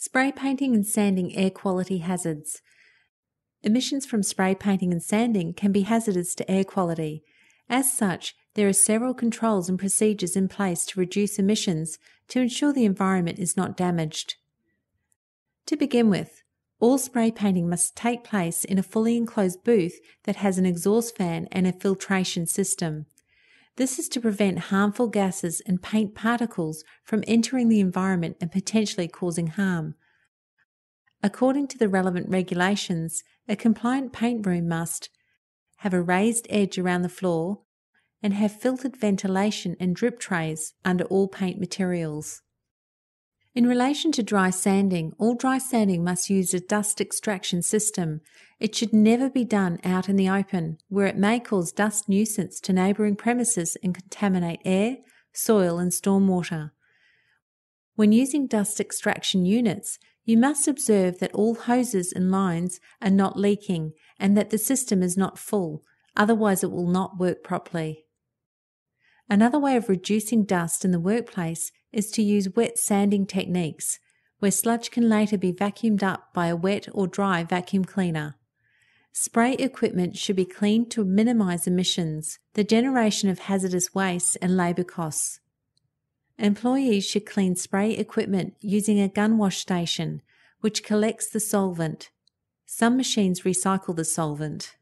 Spray painting and sanding air quality hazards. Emissions from spray painting and sanding can be hazardous to air quality. As such, there are several controls and procedures in place to reduce emissions to ensure the environment is not damaged. To begin with, all spray painting must take place in a fully enclosed booth that has an exhaust fan and a filtration system. This is to prevent harmful gases and paint particles from entering the environment and potentially causing harm. According to the relevant regulations, a compliant paint room must have a raised edge around the floor and have filtered ventilation and drip trays under all paint materials. In relation to dry sanding, all dry sanding must use a dust extraction system. It should never be done out in the open, where it may cause dust nuisance to neighbouring premises and contaminate air, soil, and stormwater. When using dust extraction units, you must observe that all hoses and lines are not leaking and that the system is not full, otherwise, it will not work properly. Another way of reducing dust in the workplace is to use wet sanding techniques, where sludge can later be vacuumed up by a wet or dry vacuum cleaner. Spray equipment should be cleaned to minimise emissions, the generation of hazardous waste, and labour costs. Employees should clean spray equipment using a gun wash station, which collects the solvent. Some machines recycle the solvent.